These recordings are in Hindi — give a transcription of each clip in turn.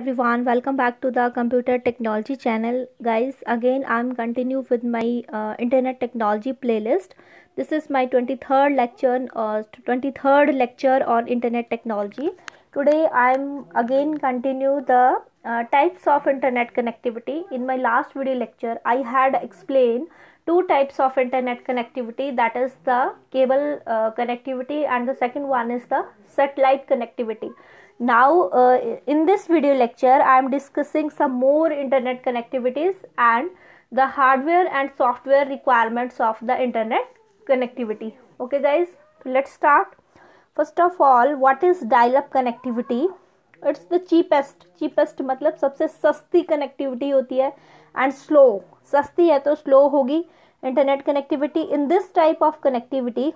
everyone welcome back to the computer technology channel guys again i'm continue with my uh, internet technology playlist this is my 23rd lecture uh, 23rd lecture on internet technology today i'm again continue the uh, types of internet connectivity in my last video lecture i had explained two types of internet connectivity that is the cable uh, connectivity and the second one is the satellite connectivity now uh, in this video lecture i am discussing some more internet connectivities and the hardware and software requirements of the internet connectivity okay guys let's start first of all what is dial up connectivity It's the cheapest, cheapest, मतलब सबसे सस्ती connectivity होती है and slow. सस्ती है तो slow होगी internet connectivity. In this type of connectivity.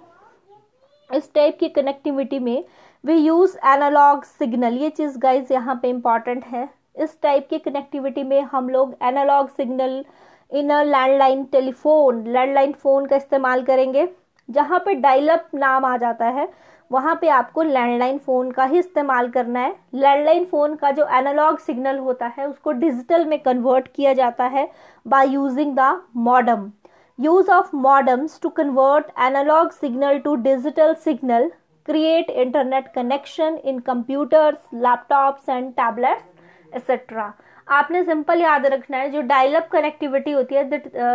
इस टाइप की कनेक्टिविटी में वी यूज़ एनालॉग सिग्नल ये चीज़ गाइज यहाँ पे इम्पॉर्टेंट है इस टाइप की कनेक्टिविटी में हम लोग analog signal in a landline telephone landline phone का इस्तेमाल करेंगे जहाँ पे डायलअप नाम आ जाता है वहाँ पे आपको लैंडलाइन फ़ोन का ही इस्तेमाल करना है लैंडलाइन फ़ोन का जो एनालॉग सिग्नल होता है उसको डिजिटल में कन्वर्ट किया जाता है by using the modem use of modems to convert analog signal to digital signal create internet connection in computers laptops and tablets etc आपने सिंपल याद रखना है जो डायलअप कनेक्टिविटी होती है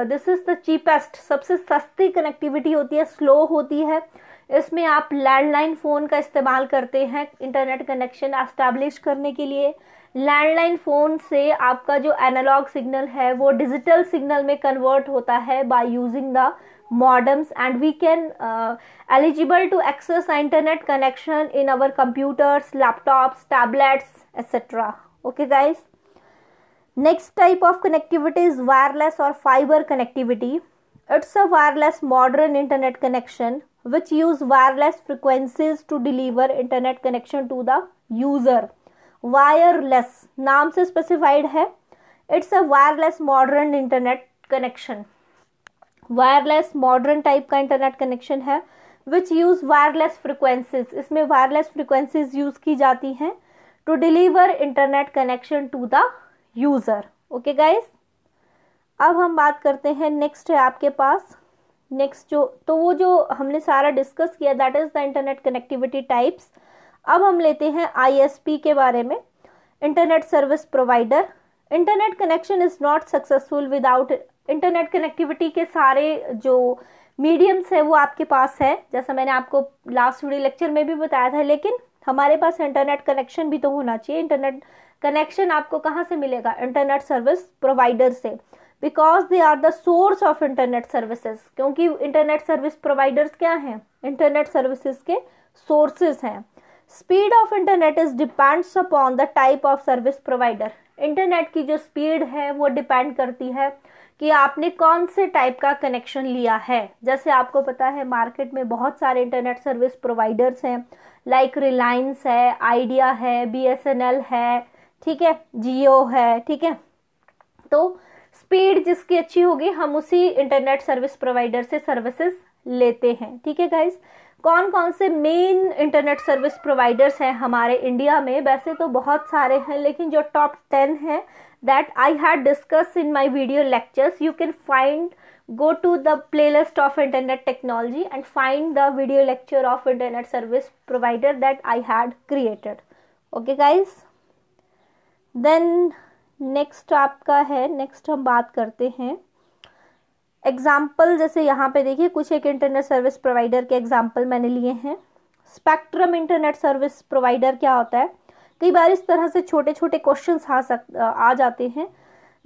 दिस इज द चीपेस्ट सबसे सस्ती कनेक्टिविटी होती है स्लो होती है इसमें आप लैंडलाइन फ़ोन का इस्तेमाल करते हैं इंटरनेट कनेक्शन एस्टैब्लिश करने के लिए लैंडलाइन फोन से आपका जो एनालॉग सिग्नल है वो डिजिटल सिग्नल में कन्वर्ट होता है by using the modems and we can eligible to access internet connection in our computers laptops tablets etcetera okay guys next type of connectivity is wireless और fibre connectivity it's a wireless modern internet connection which use wireless frequencies to deliver internet connection to the user wireless नाम से स्पेसिफाइड है it's a wireless modern internet connection wireless modern type का इंटरनेट कनेक्शन है विच यूज़ वायरलेस फ्रिक्वेंसीज इसमें वायरलेस फ्रिक्वेंसीज यूज़ की जाती हैं to deliver internet connection to the user okay guys अब हम बात करते हैं नेक्स्ट है आपके पास नेक्स्ट जो तो वो जो हमने सारा डिस्कस किया that is the internet connectivity types अब हम लेते हैं आईएसपी के बारे में internet service provider internet connection is not successful without internet connectivity के सारे जो मीडियम्स है वो आपके पास है जैसा मैंने आपको लास्ट वीडियो लेक्चर में भी बताया था लेकिन हमारे पास इंटरनेट कनेक्शन भी तो होना चाहिए इंटरनेट कनेक्शन आपको कहाँ से मिलेगा इंटरनेट सर्विस प्रोवाइडर से because they are the source of internet services क्योंकि इंटरनेट सर्विस प्रोवाइडर्स क्या हैं इंटरनेट सर्विसेज के सोर्सेज हैं speed of internet is depends upon the type of service provider internet की जो स्पीड है वो डिपेंड करती है कि आपने कौन से टाइप का कनेक्शन लिया है जैसे आपको पता है मार्केट में बहुत सारे इंटरनेट सर्विस प्रोवाइडर्स हैं लाइक रिलायंस है आइडिया है एल है ठीक है जियो है ठीक है तो स्पीड जिसकी अच्छी होगी हम उसी इंटरनेट सर्विस प्रोवाइडर से सर्विसेज लेते हैं ठीक है गाइज कौन कौन से मेन इंटरनेट सर्विस प्रोवाइडर्स हैं हमारे इंडिया में वैसे तो बहुत सारे हैं लेकिन जो टॉप टेन है that I had discuss in my video lectures you can find go to the play list of internet technology and find the video lecture of internet service provider that I had created okay guys then next आपका है नेक्स्ट हम बात करते हैं एग्जाम्पल जैसे यहाँ पे देखिए कुछ एक इंटरनेट सर्विस प्रोवाइडर के एग्जाम्पल मैंने लिए हैं स्पेक्ट्रम इंटरनेट सर्विस प्रोवाइडर क्या होता है कई बार इस तरह से छोटे छोटे क्वेश्चन आ सक आ जाते हैं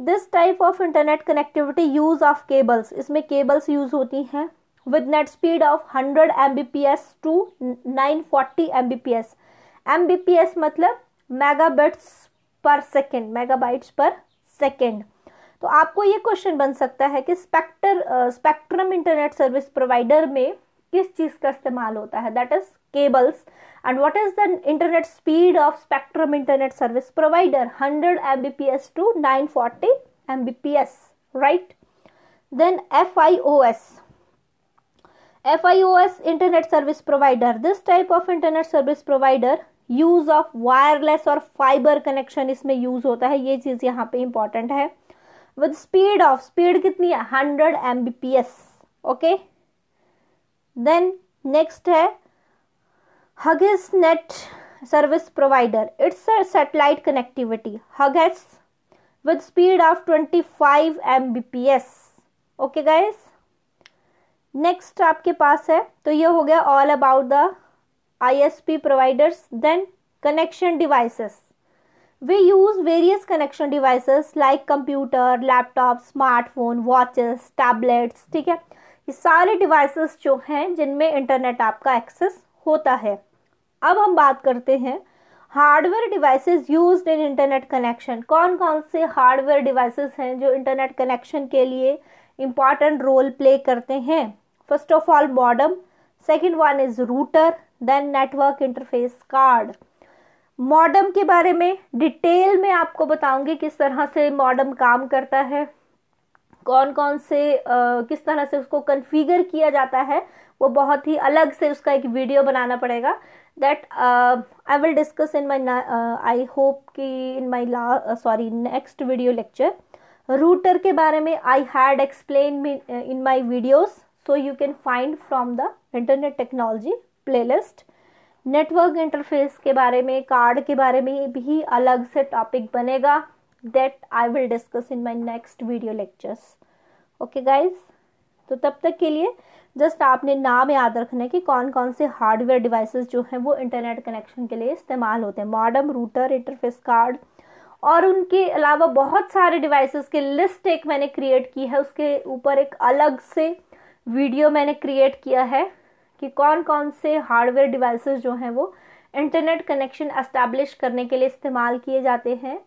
this type of internet connectivity use of cables इसमें केबल्स यूज होती हैं with net speed of hundred M B P S to nine forty M M B P S B P S मतलब मेगा बेट्स पर सेकेंड मेगाबाइट्स पर सेकेंड तो आपको ये क्वेश्चन बन सकता है कि spectre spectrum internet service provider में किस चीज़ का इस्तेमाल होता है that is cables and what is the internet speed of spectrum internet service provider 100 MBPS to 940 S F I O S internet service provider this type of internet service provider use of wireless और फाइबर कनेक्शन इसमें यूज होता है ये चीज यहाँ पे इंपॉर्टेंट है विद स्पीड ऑफ स्पीड कितनी है hundred M B P S okay then next है Hughes net service provider it's a connectivity Hughes with speed of twenty five M B P S okay guys next आपके पास है तो ये हो गया all about the I S P providers then connection devices We use various connection devices like computer, laptop, smartphone, watches, tablets, ठीक है ये सारे devices जो हैं जिनमें इंटरनेट आपका एक्सेस होता है अब हम बात करते हैं hardware devices used in internet connection कौन कौन से हार्डवेयर डिवाइसेस हैं जो इंटरनेट कनेक्शन के लिए इम्पॉर्टेंट रोल प्ले करते हैं first of all modem second one is router then network interface card modem के बारे में डिटेल में आपको बताऊंगी किस तरह से मॉडम काम करता है कौन कौन से आ, किस तरह से उसको कन्फिगर किया जाता है वो बहुत ही अलग से उसका एक वीडियो बनाना पड़ेगा that I will discuss in my I hope कि इन माई ला sorry next video lecture router के बारे में I had explain in my videos so you can find from the internet technology play list network interface के बारे में कार्ड के बारे में भी अलग से टॉपिक बनेगा that I will discuss in my next video lectures okay guys तो तब तक के लिए जस्ट आपने नाम याद रखना है कि कौन कौन से हार्डवेयर डिवाइसेस जो हैं वो इंटरनेट कनेक्शन के लिए इस्तेमाल होते हैं मॉडम रूटर इंटरफेस कार्ड और उनके अलावा बहुत सारे डिवाइसेस के लिस्ट एक मैंने क्रिएट की है उसके ऊपर एक अलग से वीडियो मैंने क्रिएट किया है कि कौन कौन से हार्डवेयर डिवाइसेस जो हैं वो इंटरनेट कनेक्शन एस्टेब्लिश करने के लिए इस्तेमाल किए जाते हैं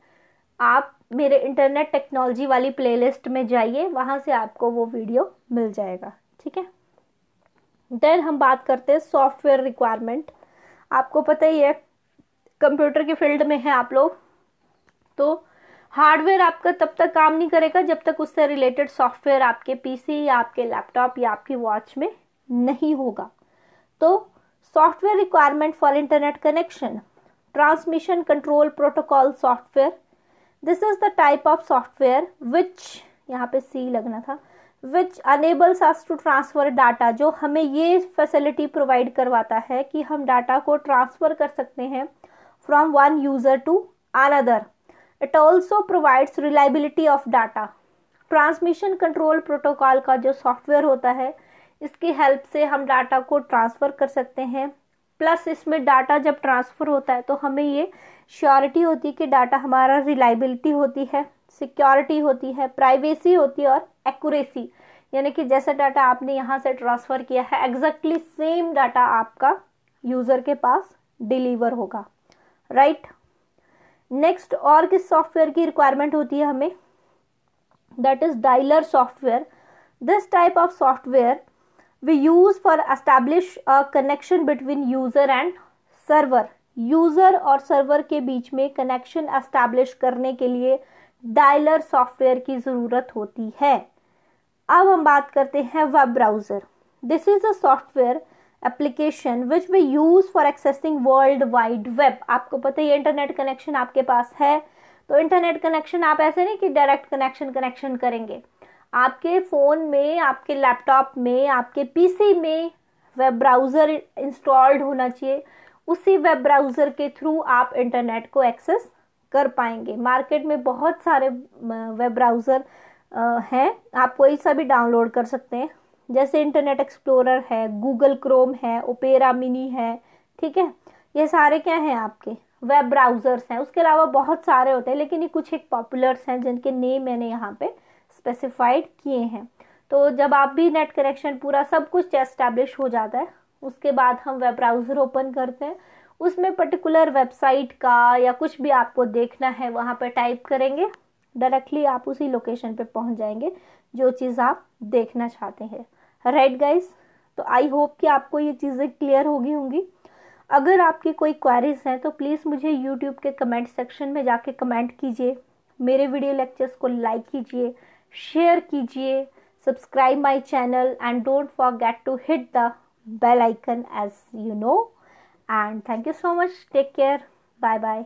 आप मेरे इंटरनेट टेक्नोलॉजी वाली प्लेलिस्ट में जाइए वहाँ से आपको वो वीडियो मिल जाएगा ठीक है देन हम बात करते हैं सॉफ्टवेयर रिक्वायरमेंट आपको पता ही है कंप्यूटर के फील्ड में है आप लोग तो हार्डवेयर आपका तब तक काम नहीं करेगा जब तक उससे रिलेटेड सॉफ्टवेयर आपके पीसी या आपके लैपटॉप या आपकी वॉच में नहीं होगा तो software requirement for internet connection transmission control protocol software this is the type of software which यहाँ पे सी लगना था which enables us to transfer data जो हमें ये फैसिलिटी प्रोवाइड करवाता है कि हम डाटा को ट्रांसफर कर सकते हैं from one user to another it also provides reliability of data transmission control protocol का जो सॉफ्टवेयर होता है इसकी हेल्प से हम डाटा को ट्रांसफ़र कर सकते हैं प्लस इसमें डाटा जब ट्रांसफ़र होता है तो हमें ये श्योरिटी होती है कि डाटा हमारा रिलायबिलिटी होती है सिक्योरिटी होती है प्राइवेसी होती है और एक्यूरेसी यानी कि जैसा डाटा आपने यहाँ से ट्रांसफ़र किया है एग्जैक्टली सेम डाटा आपका यूज़र के पास डिलीवर होगा राइट नेक्स्ट और किस सॉफ्टवेयर की रिक्वायरमेंट होती है हमें that is dialler software this type of software we use for establish a connection between user and server user और सर्वर के बीच में कनेक्शन एस्टेब्लिश करने के लिए डायलर सॉफ्टवेयर की ज़रूरत होती है अब हम बात करते हैं web browser this is a software application which we use for accessing world wide web आपको पता ही इंटरनेट कनेक्शन आपके पास है तो इंटरनेट कनेक्शन आप ऐसे नहीं कि डायरेक्ट कनेक्शन कनेक्शन करेंगे आपके फ़ोन में आपके लैपटॉप में आपके पीसी में वेब ब्राउज़र इंस्टॉल्ड होना चाहिए उसी वेब ब्राउज़र के थ्रू आप इंटरनेट को एक्सेस कर पाएंगे मार्केट में बहुत सारे वेब ब्राउज़र हैं आप कोई सा भी डाउनलोड कर सकते हैं जैसे इंटरनेट एक्सप्लोरर है गूगल क्रोम है ओपेरा मिनी है ठीक है ये सारे क्या हैं आपके वेब ब्राउज़र्स हैं उसके अलावा बहुत सारे होते हैं लेकिन ये कुछ एक पॉपुलर्स हैं जिनके नेम मैंने यहाँ पर स्पेसिफाइड किए हैं तो जब आप भी नेट कनेक्शन पूरा सब कुछ एस्टेब्लिश हो जाता है उसके बाद हम वेब ब्राउज़र ओपन करते हैं उसमें पर्टिकुलर वेबसाइट का या कुछ भी आपको देखना है वहाँ पर टाइप करेंगे डायरेक्टली आप उसी लोकेशन पे पहुँच जाएंगे जो चीज़ आप देखना चाहते हैं राइट गाइस तो आई होप कि आपको ये चीज़ें क्लियर होगी होंगी अगर आपकी कोई क्वेरीज हैं तो प्लीज़ मुझे यूट्यूब के कमेंट सेक्शन में जाके कमेंट कीजिए मेरे वीडियो लेक्चर्स को लाइक कीजिए शेयर कीजिए subscribe my channel and don't forget to hit the bell icon as you know and thank you so much take care bye bye